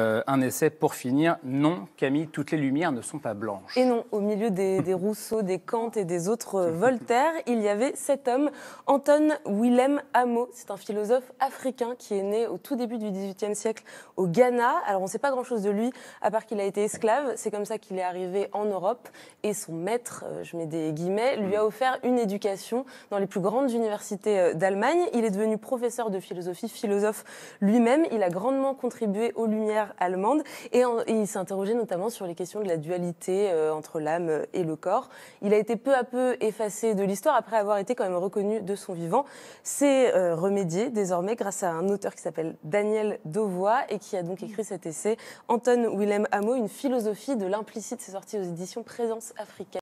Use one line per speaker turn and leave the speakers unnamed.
Euh, un essai pour finir. Non, Camille, toutes les lumières ne sont pas blanches.
Et non, au milieu des, Rousseau, des Kant et des autres euh, Voltaire, il y avait cet homme, Anton Willem Amo. C'est un philosophe africain qui est né au tout début du XVIIIe siècle au Ghana. Alors on ne sait pas grand-chose de lui, à part qu'il a été esclave. C'est comme ça qu'il est arrivé en Europe. Et son maître, euh, je mets des guillemets, lui a mm. offert une éducation dans les plus grandes universités d'Allemagne. Il est devenu professeur de philosophie, philosophe lui-même. Il a grandement contribué aux lumières allemande. Et, il s'interrogeait notamment sur les questions de la dualité euh, entre l'âme et le corps. Il a été peu à peu effacé de l'histoire après avoir été quand même reconnu de son vivant. C'est euh, remédié désormais grâce à un auteur qui s'appelle Daniel Dovois et qui a donc mmh. écrit cet essai, Anton Willem Amo, Une philosophie de l'implicite. C'est sorti aux éditions Présence africaine.